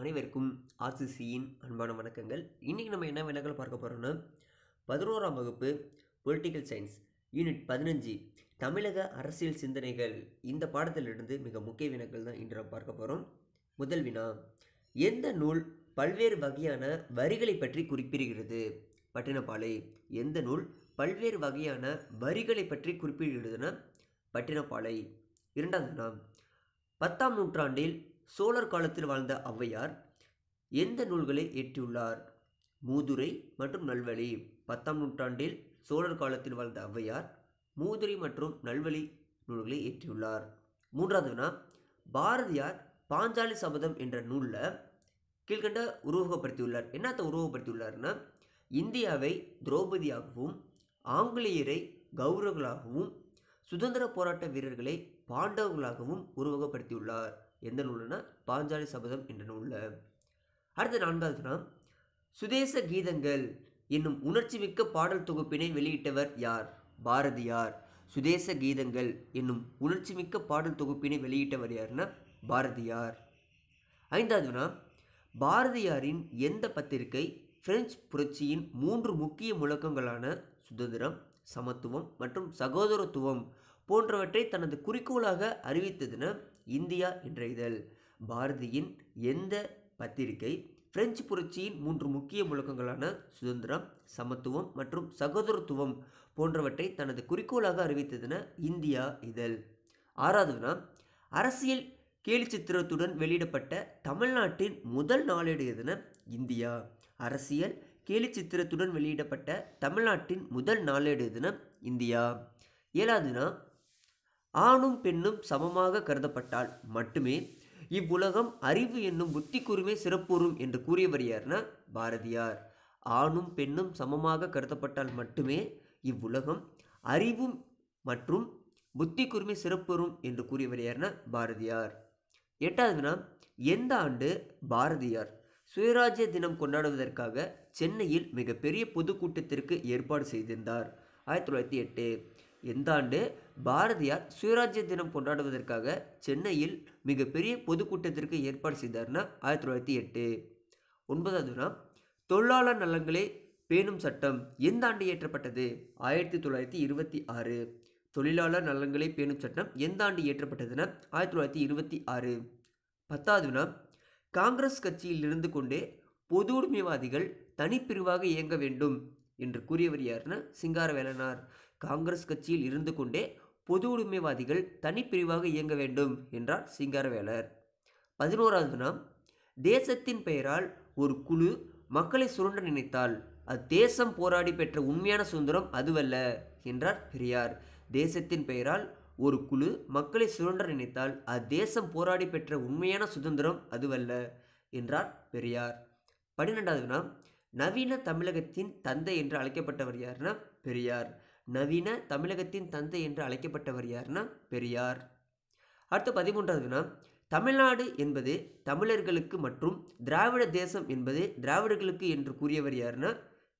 அனைவருக்கும் ஆர்சிசியின் அன்பான வணக்கங்கள் இன்றைக்கி நம்ம என்ன வினாக்கள் பார்க்க போகிறோம்னா பதினோராம் வகுப்பு பொலிட்டிக்கல் சயின்ஸ் யூனிட் பதினஞ்சு தமிழக அரசியல் சிந்தனைகள் இந்த பாடத்திலிருந்து மிக முக்கிய வினாக்கள் தான் இன்று நம்ம பார்க்க போகிறோம் முதல் வினா எந்த நூல் பல்வேறு வகையான வரிகளை பற்றி குறிப்பிடுகிறது பட்டினப்பாலை எந்த நூல் பல்வேறு வகையான வரிகளை பற்றி குறிப்பிடுகிறதுனா பட்டினப்பாலை இரண்டாவது வினா பத்தாம் நூற்றாண்டில் சோழர் காலத்தில் வாழ்ந்த ஔவையார் எந்த நூல்களை இயற்றியுள்ளார் மூதுரை மற்றும் நல்வழி பத்தாம் நூற்றாண்டில் சோழர் காலத்தில் வாழ்ந்த ஔவையார் மூதுரை மற்றும் நல்வழி நூல்களை இயற்றியுள்ளார் மூன்றாவதுனா பாரதியார் பாஞ்சாலி சபதம் என்ற நூலில் கீழ்கண்ட உருவகப்படுத்தியுள்ளார் என்னத்தை உருவகப்படுத்தியுள்ளார்னா இந்தியாவை திரௌபதியாகவும் ஆங்கிலேயரை கௌரவர்களாகவும் சுதந்திர போராட்ட வீரர்களை பாண்டவர்களாகவும் உருவகப்படுத்தியுள்ளார் எந்த நூல்னா பாஞ்சாலி சபதம் என்ற நூலில் அடுத்த நான்காவதுனா சுதேச கீதங்கள் என்னும் உணர்ச்சி மிக்க பாடல் தொகுப்பினை வெளியிட்டவர் யார் பாரதியார் சுதேச கீதங்கள் என்னும் உணர்ச்சி மிக்க பாடல் தொகுப்பினை வெளியிட்டவர் யார்னா பாரதியார் ஐந்தாவதுனா பாரதியாரின் எந்த பத்திரிகை பிரெஞ்சு புரட்சியின் மூன்று முக்கிய முழக்கங்களான சுதந்திரம் சமத்துவம் மற்றும் சகோதரத்துவம் போன்றவற்றை தனது குறிக்கோளாக அறிவித்ததின இந்தியா என்ற இதழ் பாரதியின் எந்த பத்திரிகை பிரெஞ்சு புரட்சியின் மூன்று முக்கிய முழக்கங்களான சுதந்திரம் சமத்துவம் மற்றும் சகோதரத்துவம் போன்றவற்றை தனது குறிக்கோளாக அறிவித்ததென இந்தியா இதழ் ஆறாவதுனா அரசியல் கேலி சித்திரத்துடன் வெளியிடப்பட்ட தமிழ்நாட்டின் முதல் நாளேடு எதுன இந்தியா அரசியல் கேலிச்சித்திரத்துடன் வெளியிடப்பட்ட தமிழ்நாட்டின் முதல் நாளேடு தினம் இந்தியா தினம் ஆணும் பெண்ணும் சமமாக கருதப்பட்டால் மட்டுமே இவ்வுலகம் அறிவு என்னும் புத்தி கூறுமே சிறப்புறும் என்று கூறியவர் யார்னா பாரதியார் ஆணும் பெண்ணும் சமமாக கருதப்பட்டால் மட்டுமே இவ்வுலகம் அறிவும் மற்றும் புத்தி கூர்மை சிறப்புறும் என்று கூறியவர் யார்னா பாரதியார் எட்டாவதுனா எந்த ஆண்டு பாரதியார் சுயராஜ்ய தினம் கொண்டாடுவதற்காக சென்னையில் மிகப்பெரிய பொதுக்கூட்டத்திற்கு ஏற்பாடு செய்திருந்தார் ஆயிரத்தி தொள்ளாயிரத்தி எட்டு எந்த ஆண்டு பாரதியார் சுயராஜ்ய தினம் கொண்டாடுவதற்காக சென்னையில் மிகப்பெரிய பொதுக்கூட்டத்திற்கு ஏற்பாடு செய்தார்னா ஆயிரத்தி தொள்ளாயிரத்தி எட்டு ஒன்பதாவதுனா தொழிலாளர் நலன்களை பேணும் சட்டம் எந்த ஆண்டு இயற்றப்பட்டது ஆயிரத்தி தொள்ளாயிரத்தி இருபத்தி ஆறு தொழிலாளர் நலன்களை பேணும் சட்டம் எந்த ஆண்டு இயற்றப்பட்டதுன்னா ஆயிரத்தி தொள்ளாயிரத்தி இருபத்தி ஆறு பத்தாவதுனா காங்கிரஸ் கட்சியில் இருந்து கொண்டே பொது உரிமைவாதிகள் தனிப்பிரிவாக இயங்க வேண்டும் என்று கூறியவர் யாருன்னா சிங்காரவேலனார் காங்கிரஸ் கட்சியில் இருந்து கொண்டே பொது உடைமைவாதிகள் தனிப்பிரிவாக இயங்க வேண்டும் என்றார் சிங்காரவேலர் பதினோராவது நாம் தேசத்தின் பெயரால் ஒரு குழு மக்களை சுரண்ட நினைத்தால் அத்தேசம் போராடி பெற்ற உண்மையான சுதந்திரம் அதுவல்ல என்றார் பெரியார் தேசத்தின் பெயரால் ஒரு குழு மக்களை சுரண்ட நினைத்தால் அத்தேசம் போராடி பெற்ற உண்மையான சுதந்திரம் அதுவல்ல என்றார் பெரியார் பன்னிரெண்டாவது நாம் நவீன தமிழகத்தின் தந்தை என்று அழைக்கப்பட்டவர் யார்னா பெரியார் நவீன தமிழகத்தின் தந்தை என்று அழைக்கப்பட்டவர் யார்னா பெரியார் அடுத்து பதிமூன்றாவது வினா தமிழ்நாடு என்பது தமிழர்களுக்கு மற்றும் திராவிட தேசம் என்பது திராவிடர்களுக்கு என்று கூறியவர் யார்னா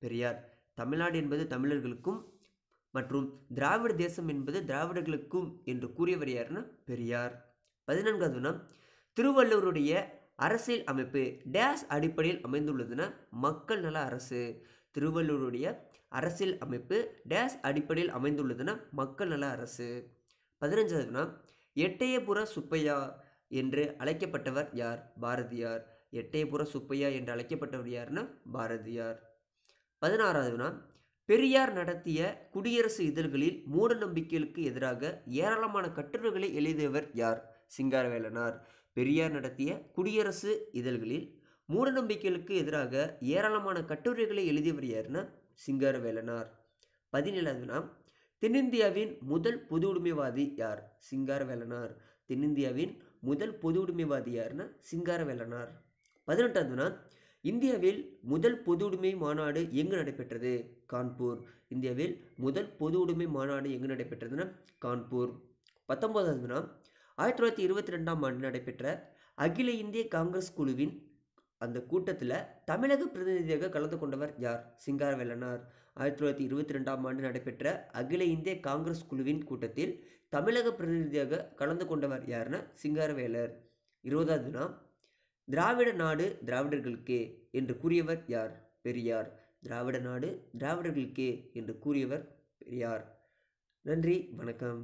பெரியார் தமிழ்நாடு என்பது தமிழர்களுக்கும் மற்றும் திராவிட தேசம் என்பது திராவிடர்களுக்கும் என்று கூறியவர் யாருன்னா பெரியார் பதினான்காவதுனா திருவள்ளுவருடைய அரசியல் அமைப்பு டேஸ் அடிப்படையில் அமைந்துள்ளதுன்னா மக்கள் நல அரசு திருவள்ளுவருடைய அரசியல் அமைப்பு டேஸ் அடிப்படையில் அமைந்துள்ளதுன்னா மக்கள் நல அரசு பதினஞ்சாவதுனா எட்டயபுர சுப்பையா என்று அழைக்கப்பட்டவர் யார் பாரதியார் எட்டயபுர சுப்பையா என்று அழைக்கப்பட்டவர் யாருன்னா பாரதியார் பதினாறாவதுனா பெரியார் நடத்திய குடியரசு இதழ்களில் மூட நம்பிக்கைகளுக்கு எதிராக ஏராளமான கட்டுரைகளை எழுதியவர் யார் சிங்காரவேலனார் பெரியார் நடத்திய குடியரசு இதழ்களில் மூடநம்பிக்கைகளுக்கு எதிராக ஏராளமான கட்டுரைகளை எழுதியவர் யாருன்னா சிங்காரவேலனார் பதினேழாவது நாம் தென்னிந்தியாவின் முதல் பொது உடைமைவாதி யார் சிங்காரவேலனார் தென்னிந்தியாவின் முதல் பொது உடைமைவாதி யார்னா சிங்காரவேலனார் பதினெட்டாவது நாள் இந்தியாவில் முதல் பொதுவுடைமை மாநாடு எங்கு நடைபெற்றது கான்பூர் இந்தியாவில் முதல் பொதுவுடைமை மாநாடு எங்கு நடைபெற்றதுன்னா கான்பூர் பத்தொன்பதாவதுனா ஆயிரத்தி தொள்ளாயிரத்தி இருபத்தி ரெண்டாம் ஆண்டு நடைபெற்ற அகில இந்திய காங்கிரஸ் குழுவின் அந்த கூட்டத்தில் தமிழக பிரதிநிதியாக கலந்து கொண்டவர் யார் சிங்காரவேலனார் ஆயிரத்தி தொள்ளாயிரத்தி இருபத்தி ரெண்டாம் ஆண்டு நடைபெற்ற அகில இந்திய காங்கிரஸ் குழுவின் கூட்டத்தில் தமிழக பிரதிநிதியாக கலந்து கொண்டவர் யாருன்னா சிங்காரவேலர் இருபதாவதுனா திராவிட நாடு திராவிடர்களுக்கே என்று கூறியவர் யார் பெரியார் திராவிட நாடு திராவிடர்களுக்கே என்று கூறியவர் பெரியார் நன்றி வணக்கம்